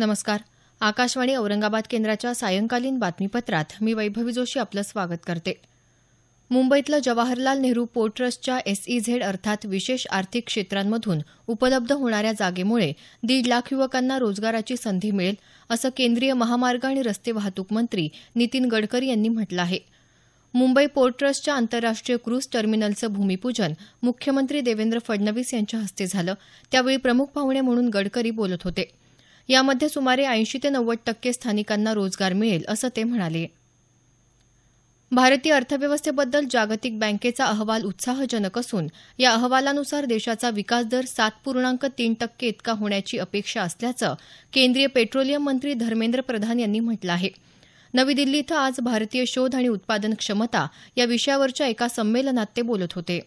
नमस्कार आकाशवाणी औरंगाबाद केंद्राच्या सायंकालीन बातमीपत्रात मी वैभवी जोशी आपलं स्वागत करते मुंबईतलं जवाहरलाल नेहरू पोर्ट ट्रस्टच्या एसईझेड अर्थात विशेष आर्थिक क्षेत्रांमधून उपलब्ध होणाऱ्या जागेमुळे दीड लाख युवकांना रोजगाराची संधी मिळेल असं केंद्रीय महामार्ग आणि रस्ते वाहतूक मंत्री नितीन गडकरी यांनी म्हटलं आहे मुंबई पोर्ट ट्रस्टच्या आंतरराष्ट्रीय क्रूज टर्मिनलचं भूमिपूजन मुख्यमंत्री देवेंद्र फडणवीस यांच्या हस्ते झालं त्यावेळी प्रमुख पाहुणे म्हणून गडकरी बोलत होते यामध्ये सुमारे ऐंशी ते नव्वद टक्के स्थानिकांना रोजगार मिळेल असं ते म्हणाले भारतीय अर्थव्यवस्थेबद्दल जागतिक बँकेचा अहवाल उत्साहजनक असून या अहवालानुसार देशाचा विकास दर सात पूर्णांक तीन टक्के इतका होण्याची अपेक्षा असल्याचं केंद्रीय पेट्रोलियम मंत्री धर्मेंद्र प्रधान यांनी म्हटलं आहे नवी दिल्ली इथं आज भारतीय शोध आणि उत्पादन क्षमता या विषयावरच्या एका संमेलनात ते बोलत होते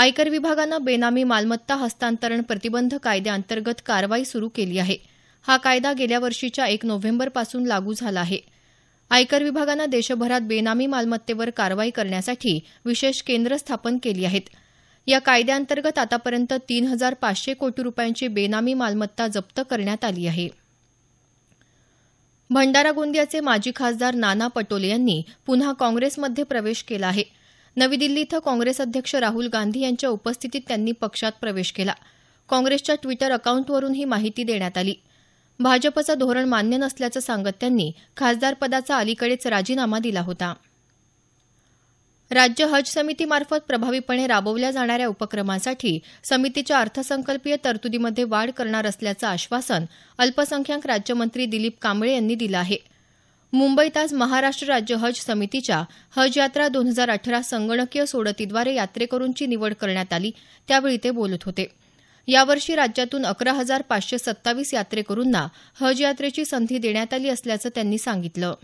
आयकर विभागानं बेनामी मालमत्ता हस्तांतरण प्रतिबंध कायद्याअंतर्गत कारवाई सुरू केली आहे हा कायदा गेल्या वर्षीच्या एक नोव्हेंबरपासून लागू झाला आहे आयकर विभागानं देशभरात बेनामी मालमत्तेवर कारवाई करण्यासाठी विशेष केंद्र स्थापन केली आहेत या कायद्याअंतर्गत आतापर्यंत तीन हजार पाचशे कोटी रुपयांची बेनामी मालमत्ता जप्त करण्यात आली आहे भंडारा गोंदियाचे माजी खासदार नाना पटोले यांनी पुन्हा काँग्रेसमध्ये प्रवेश केला आहे नवी दिल्ली इथं काँग्रेस अध्यक्ष राहुल गांधी यांच्या उपस्थितीत त्यांनी पक्षात प्रवेश केला काँग्रेसच्या ट्विटर अकाउंटवरून ही माहिती देण्यात आली भाजपचं धोरण मान्य नसल्याचं सांगत त्यांनी खासदारपदाचा अलीकडेच राजीनामा दिला होता राज्य हज समितीमार्फत प्रभावीपणे राबवल्या जाणाऱ्या उपक्रमांसाठी समितीच्या अर्थसंकल्पीय तरतुदीमध्ये वाढ करणार असल्याचं आश्वासन अल्पसंख्याक राज्यमंत्री दिलीप कांबळे यांनी दिलं आहे मुंबईत आज महाराष्ट्र राज्य हज समितीच्या हज यात्रा दोन हजार अठरा संगणकीय सोडतीद्वारे यात्रेकरूंची निवड करण्यात आली त्यावेळी ते बोलत होते यावर्षी राज्यातून अकरा हजार पाचशे सत्तावीस यात्रेकरूंना हज यात्रेची संधी देण्यात आली असल्याचं त्यांनी सांगितलं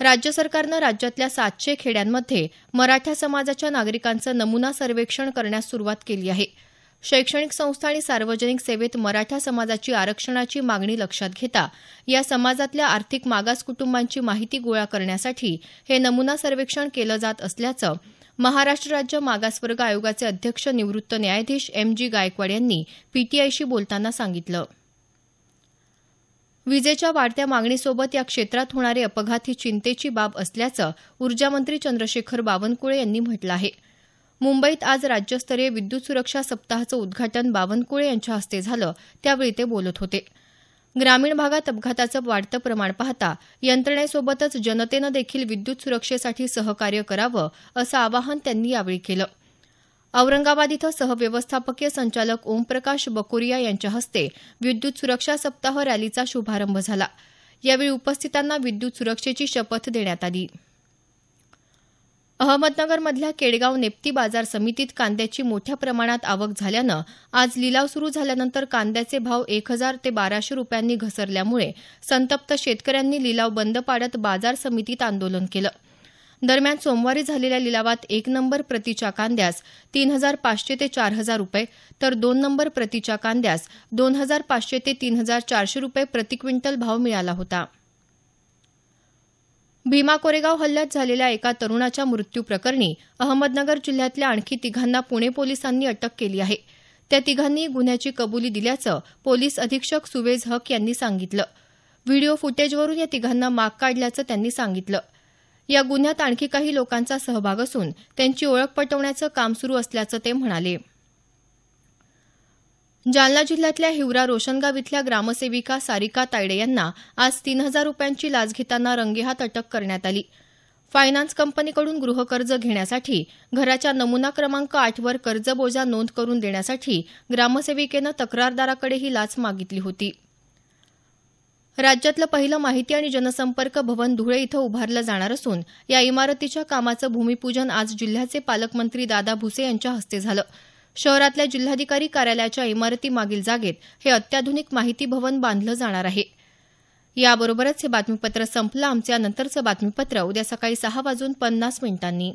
राज्य सरकारनं राज्यातल्या सातशे खेड्यांमध्ये मराठा समाजाच्या नागरिकांचं नमुना सर्वेक्षण करण्यास सुरुवात केली आहे शैक्षणिक संस्था आणि सार्वजनिक सेवेत मराठा समाजाची आरक्षणाची मागणी लक्षात घेता या समाजातल्या आर्थिक मागास कुटुंबांची माहिती गोळा करण्यासाठी हे नमुना सर्वेक्षण केलं जात असल्याचं महाराष्ट्र राज्य मागासवर्ग आयोगाचे अध्यक्ष निवृत्त न्यायाधीश एम जी गायकवाड यांनी पीटीआयशी बोलताना सांगितलं विजेच्या वाढत्या मागणीसोबत या क्षेत्रात होणारे अपघात ही चिंतेची बाब असल्याचं ऊर्जामंत्री चंद्रशेखर बावनकुळे यांनी म्हटलं आहे मुंबईत आज राज्यस्तरीय विद्युत सुरक्षा सप्ताहाचं उद्घाटन बावनकुळे यांच्या हस्ते झालं त्यावेळी ते बोलत होते ग्रामीण भागात अपघाताचं वाढतं प्रमाण पाहता यंत्रणेसोबतच जनतेनं देखील विद्युत सुरक्षेसाठी सहकार्य करावं असं आवाहन त्यांनी यावेळी केलं औरंगाबाद इथं सहव्यवस्थापकीय संचालक ओमप्रकाश बकोरिया यांच्या हस्ते विद्युत सुरक्षा सप्ताह रॅलीचा शुभारंभ झाला यावेळी उपस्थितांना विद्युत सुरक्षेची शपथ देण्यात आली अहमदनगरमधल्या केडगाव नेप्ती बाजार समितीत कांद्याची मोठ्या प्रमाणात आवक झाल्यानं आज लिलाव सुरू झाल्यानंतर कांद्याचे भाव एक हजार ते बाराशे रुपयांनी घसरल्यामुळे संतप्त शेतकऱ्यांनी लिलाव बंद पाडत बाजार समितीत आंदोलन केलं दरम्यान सोमवारी झालेल्या लिलावात एक नंबर प्रतीच्या कांद्यास तीन हजार पाचशे ते चार हजार रुपये तर दोन नंबर प्रतीच्या कांद्यास दोन हजार पाचशे ते तीन हजार चारशे रुपये प्रति क्विंटल भाव मिळाला होता भीमा कोरेगाव हल्ल्यात झालेल्या एका तरुणाच्या मृत्यू प्रकरणी अहमदनगर जिल्ह्यातल्या आणखी तिघांना पुणे पोलिसांनी अटक केली आहे त्या तिघांनी गुन्ह्याची कबुली दिल्याचं पोलीस अधीक्षक सुवेज हक यांनी सांगितलं व्हिडिओ फुटेजवरून या तिघांना माग काढल्याचं त्यांनी सांगितलं या गुन्ह्यात आणखी काही लोकांचा सहभाग असून त्यांची ओळख पटवण्याचं काम सुरू असल्याचं ते म्हणाले जालना जिल्ह्यातल्या हिवरा रोशनगाव इथल्या ग्रामसेविका सारिका तायडे यांना आज तीन हजार रुपयांची लाच घेताना रंगेहाथ अटक करण्यात आली फायनान्स कंपनीकडून गृहकर्ज घेण्यासाठी घराच्या नमुना क्रमांक आठवर बोजा नोंद करून देण्यासाठी ग्रामसेविकेनं तक्रारदाराकडे ही लाच मागितली होती राज्यातलं पहिलं माहिती आणि जनसंपर्क भवन धुळे इथं उभारलं जाणार असून या इमारतीच्या कामाचं भूमिपूजन आज जिल्ह्याचे पालकमंत्री दादा भुसे यांच्या हस्ते झालं शहरातल्या जिल्हाधिकारी कार्यालयाच्या इमारतीमागील जागेत हे अत्याधुनिक माहिती भवन बांधलं जाणार आहे याबरोबरच हे बातमीपत्र संपलं आमचं यानंतरचं बातमीपत्र उद्या सकाळी सहा वाजून पन्नास मिनिटांनी